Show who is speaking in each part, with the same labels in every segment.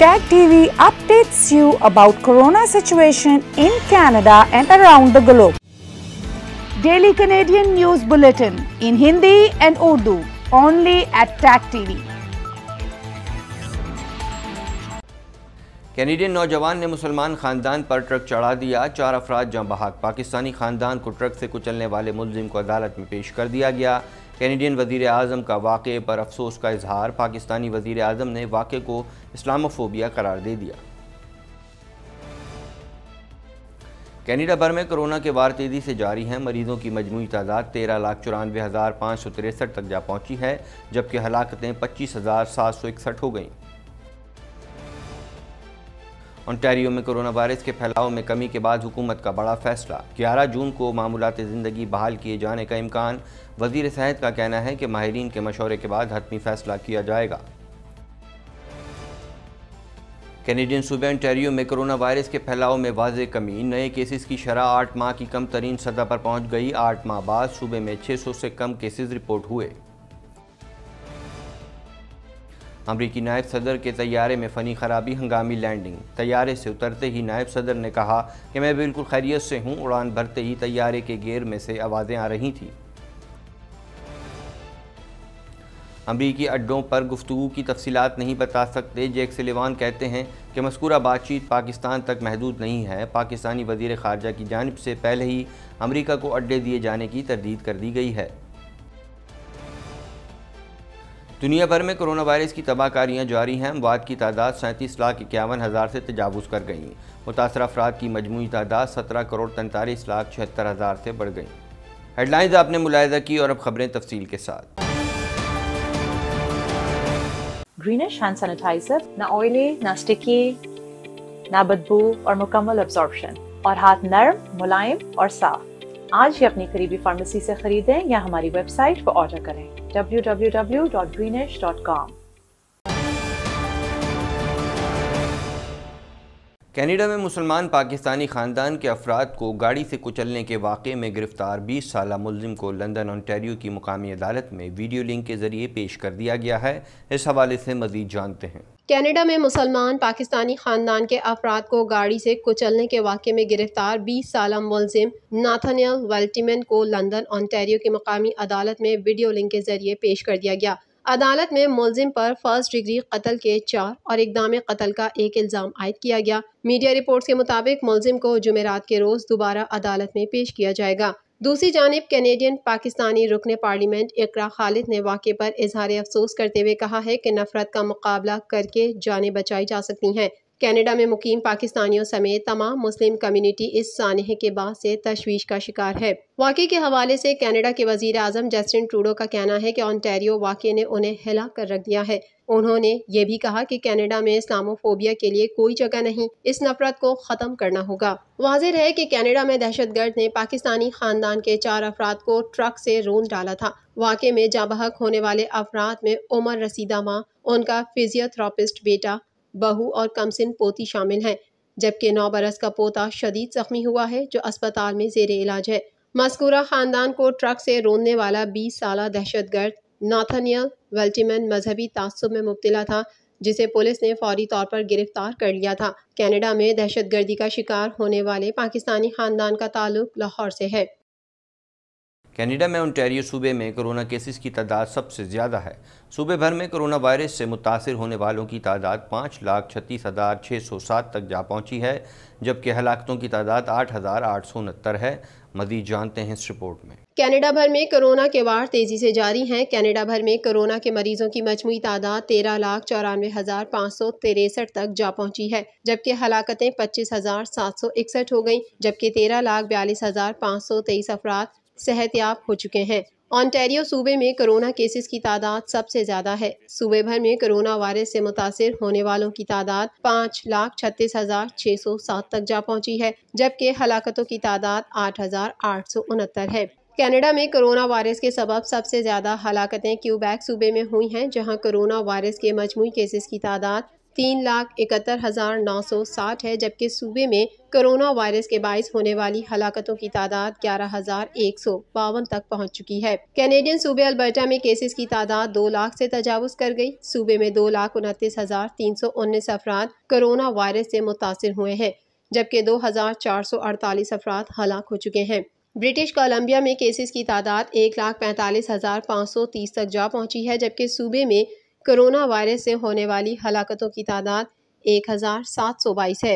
Speaker 1: Tag TV updates you about corona situation in Canada and around the globe. Daily Canadian News Bulletin in Hindi and Urdu only at Tag TV.
Speaker 2: Canadian नौजवान ने मुसलमान खानदान पर truck चढ़ा दिया चार अफराद जहाँ बहाक पाकिस्तानी खानदान को ट्रक से कुचलने वाले मुलजिम को अदालत में पेश कर दिया गया कैनेडियन वजीर अजम का वाक़े पर अफसोस का इजहार पाकिस्तानी वजीर अजम ने वाक़े को इस्लामोफोबिया करार दे दिया कैनेडा भर में कोरोना के वार तेज़ी से जारी हैं मरीजों की मजमू तादाद तेरह लाख चौरानवे हज़ार पाँच सौ तिरसठ तक जा पहुंची है जबकि हलाकतें पच्चीस हज़ार सात सौ इकसठ हो गईं ओंटारियो में कोरोना वायरस के फैलाव में कमी के बाद हुकूमत का बड़ा फैसला ग्यारह जून को मामूलत ज़िंदगी बहाल किए जाने का इम्कान वजीर सेहत का कहना है कि माहरीन के मशोरे के बाद हतमी फैसला किया जाएगा कैनेडियन सूबे ऑन्टेरियो में कोरोना वायरस के फैलाव में वाज कमी नए केसेस की शरह आठ माह की कम तरीन सतह पर पहुंच गई आठ माह बाद सूबे में 600 से कम केसेस रिपोर्ट हुए अमरीकी नायब सदर के तैयारे में फ़नी खराबी हंगामी लैंडिंग तैयारे से उतरते ही नायब सदर ने कहा कि मैं बिल्कुल खैरियत से हूँ उड़ान भरते ही तैयारे के गेर में से आवाज़ें आ रही थीं अमरीकी अड्डों पर गुफ्तु की तफसीत नहीं बता सकते जेक सिलेवान कहते हैं कि मस्कूरा बातचीत पाकिस्तान तक महदूद नहीं है पाकिस्तानी वजीर खारजा की जानब से पहले ही अमरीका को अड्डे दिए जाने की तरदीद कर दी गई है दुनिया भर में कोरोना वायरस की तबाहकारियाँ जारी हैं अमवाद की तादाद सैंतीस लाख इक्यावन हज़ार से तजावज़ कर गई मुतासर अफराद की मजमू तादाद सत्रह करोड़ तैंतालीस लाख छिहत्तर हज़ार से बढ़ गई हेडलाइंस आपने मुलायदा की और अब खबरें तफसील के साथ
Speaker 1: ग्रीनिश हैंड सैनिटाइजर ना ऑयली ना स्टिकी ना बदबू और मुकम्मल अब्जॉर्बशन और हाथ नरम मुलायम और साफ आज ही अपनी करीबी फार्मेसी से खरीदें या हमारी वेबसाइट पर ऑर्डर करें www.greenish.com.
Speaker 2: कैनेडा में मुसलमान पाकिस्तानी ख़ानदान के अफराद को गाड़ी से कुचलने के वाक़े में गिरफ़्तार 20 साल मुलम को लंदन ऑनटेरियो की मुकामी अदालत में वीडियो लिंक के ज़रिए पेश कर दिया गया है इस हवाले से मज़ीद जानते हैं
Speaker 1: कैनेडा में मुसलमान पाकिस्तानी ख़ानदान के अफराद को गाड़ी से कुचलने के वाक़े में गिरफ़्तार 20 साल मुलिम नाथनियल वेल्टीमैन को लंदन ऑनटेरियो की मकामी अदालत में वीडियो लिंक के ज़रिए पेश कर दिया गया अदालत में मुलजिम पर फर्स्ट डिग्री कत्ल के चार और इकदाम कत्ल का एक इल्ज़ाम आयद किया गया मीडिया रिपोर्ट्स के मुताबिक मुलजिम को जुमेरात के रोज़ दोबारा अदालत में पेश किया जाएगा दूसरी जानब कैनेडियन पाकिस्तानी रुकन पार्लियामेंट इकरा खालिद ने वाक़े पर इजहार अफसोस करते हुए कहा है कि नफरत का मुकाबला करके जानें बचाई जा सकती हैं कनाडा में मुकीम पाकिस्तानियों समेत तमाम मुस्लिम कम्युनिटी इस सानहे के बाद से तशवीश का शिकार है वाक़े के हवाले से कनाडा के वजीर अजम जस्टिन ट्रूडो का कहना है कि ऑन्टेरियो वाक़े ने उन्हें हिला कर रख दिया है उन्होंने ये भी कहा कि कनाडा में इस्लामोफोबिया के लिए कोई जगह नहीं इस नफरत को ख़त्म करना होगा वाजिर है कि कनाडा में दहशत गर्द ने पाकिस्तानी खानदान के चार अफराद को ट्रक से रोन डाला था वाक़े में जाबहक होने वाले अफराद में उमर रसीदा माँ उनका फिजियोथ्रापिस्ट बेटा बहू और कमसिन पोती शामिल हैं जबकि नौ बरस का पोता शदीद जख्मी हुआ है जो अस्पताल में जेर इलाज है मस्कूरा ख़ानदान को ट्रक से रोनने वाला बीस साल दहशतगर्द नाथनियल वेल्टिमन मजहबी तसब में मुबतला था जिसे पुलिस ने फौरी तौर पर गिरफ्तार कर लिया था कनाडा में दहशतगर्दी का शिकार होने वाले पाकिस्तानी ख़ानदान का ताल्लुक लाहौर से है
Speaker 2: कनाडा में ओंटेरियो सूबे में कोरोना केसेस की तादाद सबसे ज़्यादा है सूबे भर में कोरोना वायरस से मुतासर होने वालों की तादाद पाँच लाख छत्तीस हज़ार छः सौ सात तक जा पहुंची है जबकि हलाकतों की तादाद आठ हज़ार आठ सौ उनहत्तर है मजीद जानते हैं इस रिपोर्ट में
Speaker 1: कनाडा भर में कोरोना के वार तेज़ी से जारी हैं कनाडा भर में कोरोना के मरीजों की मजमू तादाद तेरह लाख चौरानवे हज़ार पाँच सौ तिरसठ तक जा पहुंची है जबकि हलाकतें पच्चीस हज़ार सात सौ इकसठ हो गईं जबकि तेरह लाख बयालीस हज़ार पाँच सौ तेईस अफराद सेहतियाब हो चुके हैं ऑन्टेरियो सूबे में कोरोना केसेस की तादाद सबसे ज़्यादा है सूबे भर में कोरोना वायरस से मुतासर होने वालों की तादाद पाँच लाख छत्तीस हज़ार छह सौ सात तक जा पहुंची है जबकि हलाकतों की तादाद आठ हज़ार आठ सौ उनहत्तर है कनाडा में कोरोना वायरस के सबब सबसे ज़्यादा हलाकतें क्यूबैक सूबे में हुई हैं जहां कोरोना वायरस के मजमू केसेस की तादाद तीन लाख इकहत्तर हज़ार नौ सौ साठ है जबकि सूबे में कोरोना वायरस के बायस होने वाली हलाकतों की तादाद ग्यारह हज़ार एक सौ बावन तक पहुँच चुकी है कैनेडियन सूबे अल्बर्टा में केसेस की तादाद दो लाख से तजावज कर गई सूबे में दो लाख उनतीस हज़ार तीन सौ उन्नीस अफराद कोरोना वायरस से मुतासर हुए हैं जबकि दो हज़ार चार सौ अड़तालीस अफराद हलाक हो चुके हैं ब्रिटिश कोलंबिया में केसेस की तादाद एक लाख पैंतालीस हज़ार पाँच सौ तीस तक जा पहुँची है जबकि सूबे में कोरोना वायरस से होने वाली हलाकतों की तादाद एक हज़ार सात सौ बाईस है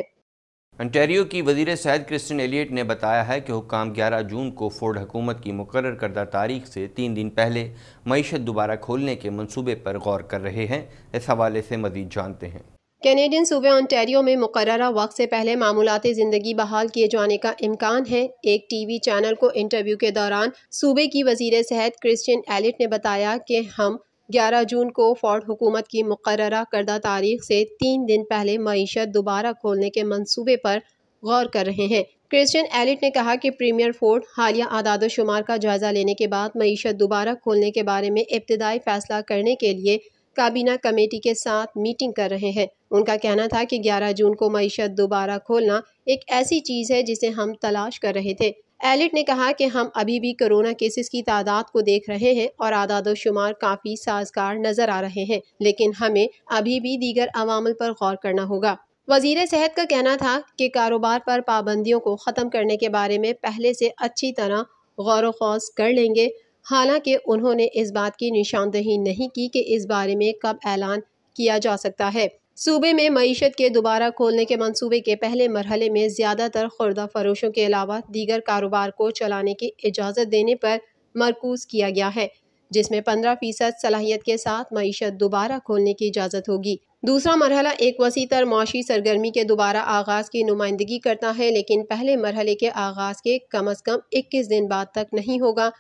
Speaker 2: अंटेरियो की वजीर सैद क्रिस्टन एलियट ने बताया है कि हुकाम 11 जून को फोर्ड हुकूमत की मुकर करदा तारीख से तीन दिन पहले मीशत दोबारा खोलने के मनसूबे पर गौर कर रहे हैं इस हवाले से मजीद जानते हैं
Speaker 1: कैनेडियन सूबे ऑनटेरियो में मुकर वक्त से पहले मामूलती ज़िंदगी बहाल किए जाने का इम्कान है एक टी वी चैनल को इंटरव्यू के दौरान सूबे की वजीर सेहत क्रिस्टन एलिट ने बताया कि हम ग्यारह जून को फोर्ड हुकूमत की मुकर करदा तारीख से तीन दिन पहले मीशत दोबारा खोलने के मनसूबे पर गौर कर रहे हैं क्रिश्चियन एलिट ने कहा कि प्रीमियर फोर्ड हालिया आदाद शुमार का जायज़ा लेने के बाद मीशत दोबारा खोलने के बारे में इब्तदाई फैसला करने के लिए काबीना कमेटी के साथ मीटिंग कर रहे हैं उनका कहना था कि 11 जून को मीशत दोबारा खोलना एक ऐसी चीज़ है जिसे हम तलाश कर रहे थे एलिट ने कहा कि हम अभी भी कोरोना केसेस की तादाद को देख रहे हैं और आदाद शुमार काफ़ी साजगार नज़र आ रहे हैं लेकिन हमें अभी भी दीगर अवामल पर गौर करना होगा वजीर सेहत का कहना था कि कारोबार पर पाबंदियों को ख़त्म करने के बारे में पहले से अच्छी तरह गौर वौस कर लेंगे हालांकि उन्होंने इस बात की निशानदेही नहीं की कि इस बारे में कब ऐलान किया जा सकता है सूबे में मीशत के दोबारा खोलने के मनसूबे के पहले मरहले में ज़्यादातर खुर्दा फरोशों के अलावा दीगर कारोबार को चलाने की इजाज़त देने पर मरकूज किया गया है जिसमें पंद्रह फीसद सलाहियत के साथ मीशत दोबारा खोलने की इजाज़त होगी दूसरा मरहला एक वसी तर माशी सरगर्मी के दोबारा आगाज़ की नुमाइंदगी करता है लेकिन पहले मरहले के आगाज़ के कम अज़ कम इक्कीस दिन बाद तक नहीं होगा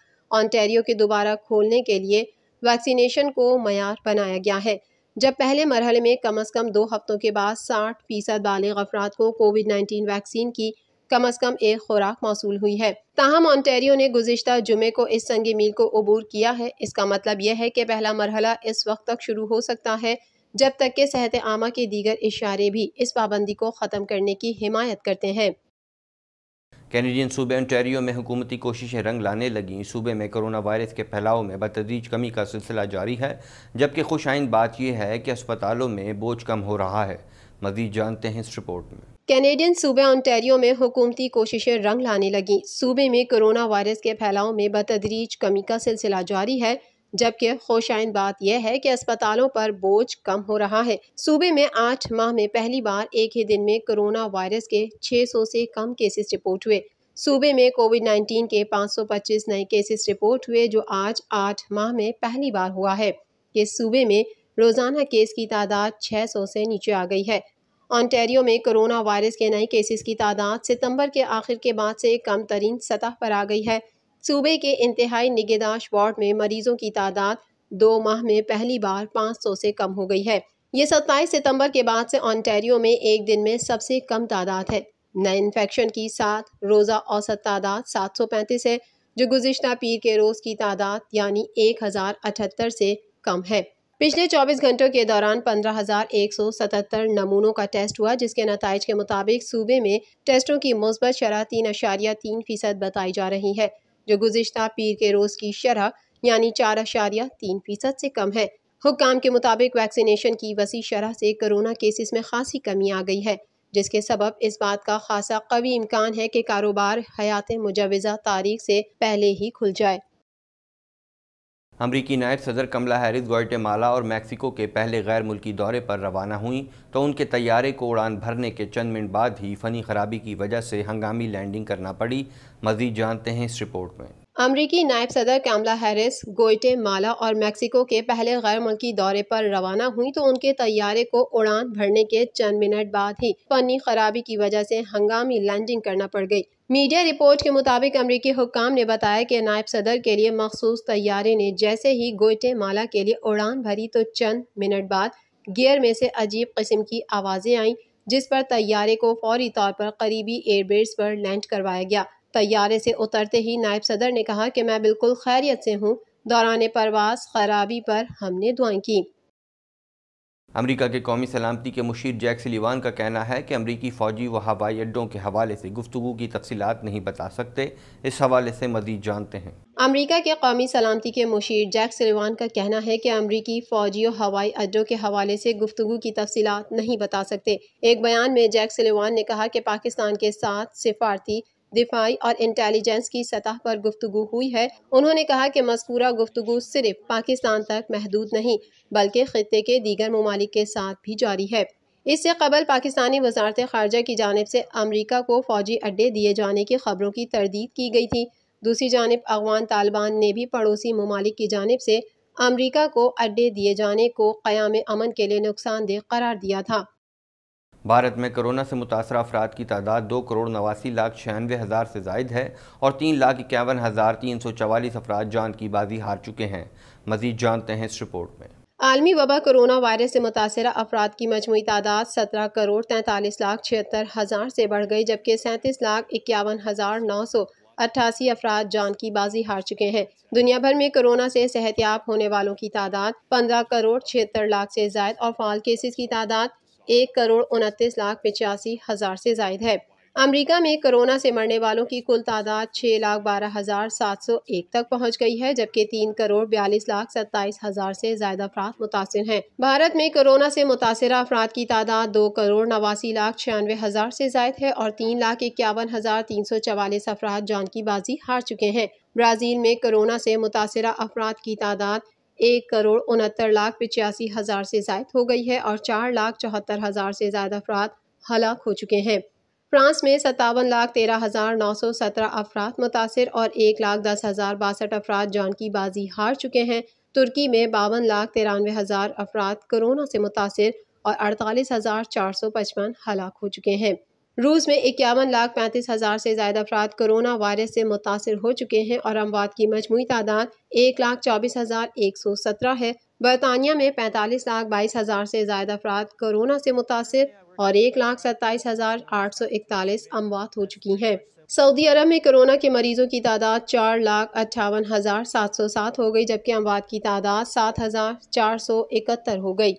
Speaker 1: ऑनटेरियो के दोबारा खोलने के लिए वैक्सीनेशन को मैार बनाया गया है जब पहले मरहले में कम अज़ कम दो हफ्तों के बाद साठ फ़ीसद बालग अफराद को कोविड नाइन्टीन वैक्सीन की कम अज़ कम एक खुराक मौसू हुई है ताहम ऑनटेरियो ने गुजशत जुमे को इस संग मील को अबूर किया है इसका मतलब यह है कि पहला मरहला इस वक्त तक शुरू हो सकता है जब तक के सेहत आमा के दीगर इशारे भी इस पाबंदी को ख़त्म करने की हिमायत करते हैं
Speaker 2: कैनेडियन सूबे ओंटेरियो में हुकूमती कोशिशें रंग लाने लगें सूबे में कोरोना वायरस के फैलाव में बतदरीज कमी का सिलसिला जारी है जबकि खुश आइंद बात यह है कि अस्पतालों में बोझ कम हो रहा है मजीद जानते हैं इस रिपोर्ट में
Speaker 1: कैनेडियन सूबे ओंटेरियो में हुकूमती कोशिशें रंग लाने लगीं सूबे में कोरोना वायरस के फैलाव में बतदरीज कमी का सिलसिला जारी है जबकि खुशाइन बात यह है कि अस्पतालों पर बोझ कम हो रहा है सूबे में आठ माह में पहली बार एक ही दिन में कोरोना वायरस के 600 से कम केसेस रिपोर्ट हुए सूबे में कोविड 19 के 525 नए केसेस रिपोर्ट हुए जो आज आठ माह में पहली बार हुआ है कि सूबे में रोजाना केस की तादाद 600 से नीचे आ गई है ऑनटेरियो में कोरोना वायरस के नए केसेस की तादाद सितंबर के आखिर के बाद से कम तरीन सतह पर आ गई है सूबे के इंतहाई निगहदाश वार्ड में मरीजों की तादाद दो माह में पहली बार 500 से कम हो गई है ये सत्ताईस सितंबर के बाद से ऑन्टेरियो में एक दिन में सबसे कम तादाद है नए इन्फेक्शन की सात रोज़ा औसत तादाद 735 है जो गुजशत पीर के रोज़ की तादाद यानी अठहत्तर से कम है पिछले 24 घंटों के दौरान 15,177 नमूनों का टेस्ट हुआ जिसके नतज के मुताबिक सूबे में टेस्टों की मुस्बत शरह तीन अशारिया तीन फीसद बताई जा रही है जो गुजशत पीर के रोज़ की शरह यानी चार अशारिया तीन फीसद से कम है हुकाम के मुताबिक वैक्सीनेशन की वसी शरह से कोरोना केसेस में खासी कमी आ गई है जिसके सबब इस बात का खासा कवी इम्कान है कि कारोबार हयात मुजवज़ा तारीख से पहले ही खुल जाए
Speaker 2: अमरीकी नायब सदर कमला हैरिस ग्वाटेमाला और मैक्सिको के पहले गैर मुल्की दौरे पर रवाना हुई तो उनके तैयारे को उड़ान भरने के चंद मिनट बाद ही फनी खराबी की वजह से हंगामी लैंडिंग करना पड़ी मजीद जानते हैं इस रिपोर्ट में
Speaker 1: अमरीकी नायब सदर कैमला हैरिस गोइटे माला और मैक्सिको के पहले गैर मुल्की दौरे पर रवाना हुई तो उनके तैयारे को उड़ान भरने के चंद मिनट बाद ही फनी खराबी की वजह से हंगामी लैंडिंग करना पड़ गई मीडिया रिपोर्ट के मुताबिक अमरीकी हुकाम ने बताया कि नायब सदर के लिए मखसूस तैयारे ने जैसे ही गोइटे माला के लिए उड़ान भरी तो चंद मिनट बाद गियर में से अजीब किस्म की आवाज़ें आईं जिस पर तैयारे को फौरी तौर पर करीबी एयरबेस पर लैंड करवाया गया तैयारे से उतरते ही नायब सदर ने कहा कि मैं बिल्कुल खैरियत से हूँ दौरान परवास खराबी पर हमने दुआ की
Speaker 2: अमरीका के कौमी सलामती के मुशीर जैक सिलीवान का कहना है कि अमरीकी फ़ौजी व हवाई अड्डों के हवाले से गुफ्तु की तफसीत नहीं बता सकते इस हवाले से मजीद जानते हैं
Speaker 1: अमरीका के कौमी सलामती के मुशीर जैक सिलीवान का कहना है कि अमरीकी फ़ौजी और हवाई अड्डों के हवाले से गुफ्तु की तफसीत नहीं बता सकते एक बयान में जैक सिलीवान ने कहा कि पाकिस्तान के साथ सिफारती दिफाई और इंटेलिजेंस की सतह पर गुफ्तु हुई है उन्होंने कहा कि मस्कूरा गुफ्तु सिर्फ पाकिस्तान तक महदूद नहीं बल्कि खत्े के दीगर ममालिक के साथ भी जारी है इससे कबल पाकिस्तानी वजारत खारजा की जानब से अमरीका को फौजी अड्डे दिए जाने की खबरों की तरदीद की गई थी दूसरी जानब अफगान तालिबान ने भी पड़ोसी ममालिक की जानब से अमरीका को अड्डे दिए जाने को क़याम अमन के लिए नुकसानदेह करार दिया था
Speaker 2: भारत में कोरोना से मुतासर अफराद की तादाद दो करोड़ नवासी लाख छियानवे हज़ार से जायद है और तीन लाख इक्यावन हज़ार तीन सौ चवालीस अफराद जान की बाजी हार चुके हैं मजीद जानते हैं इस रिपोर्ट में
Speaker 1: आलमी वबा कोरोना वायरस से मुतासर अफराद की मजमू तादाद सत्रह करोड़ तैंतालीस लाख छिहत्तर हज़ार से बढ़ गई जबकि सैंतीस लाख इक्यावन हज़ार नौ सौ अट्ठासी अफराद जान की बाजी हार चुके हैं दुनिया भर में कोरोना से सेहतियाब होने वालों की तादाद पंद्रह करोड़ छिहत्तर लाख से जायद और फाल केसेस की तादाद एक करोड़ उनतीस लाख पचासी हज़ार से जायद है अमेरिका में कोरोना से मरने वालों की कुल तादाद छः लाख बारह हज़ार सात सौ एक तक पहुंच गई है जबकि तीन करोड़ बयालीस लाख सत्ताईस हज़ार से ज्यादा अफराद मुतासर हैं भारत में कोरोना से मुतासर अफराद की तादाद दो करोड़ नवासी लाख छियानवे हज़ार से जायद है और तीन लाख इक्यावन हज़ार तीन सौ चवालीस अफराद जान की बाजी हार चुके हैं ब्राज़ील में कोरोना से मुतासर अफराद की तादाद एक करोड़ उनहत्तर लाख पिचासी हज़ार से जायद हो गई है और चार लाख चौहत्तर हज़ार से ज़्यादा अफराद हलाक हो चुके हैं फ्रांस में सत्तावन लाख तेरह हज़ार नौ सौ सत्रह अफराद मुतासर और एक लाख दस हज़ार बासठ अफराद जान की बाजी हार चुके हैं तुर्की में बावन लाख तिरानवे हज़ार अफराद कोरोना से मुतासर और अड़तालीस हज़ार चार सौ पचपन हलाक हो चुके हैं रूस में इक्यावन लाख पैंतीस हज़ार से ज़्यादा अफराद कोरोना वायरस से मुतासर हो चुके हैं और अमवात की मजमू तादाद एक लाख चौबीस हज़ार एक सौ सत्रह है बरतानिया में पैंतालीस लाख बाईस हज़ार से ज़्यादा अफराद कोरोना से मुतासर और एक लाख सत्ताईस हज़ार आठ सौ इकतालीस अमवात हो चुकी हैं सऊदी अरब में कोरोना के मरीजों की तादाद चार लाख अट्ठावन हज़ार सात सौ सात हो गई जबकि अमवात की तादाद सात हज़ार चार सौ इकहत्तर हो गई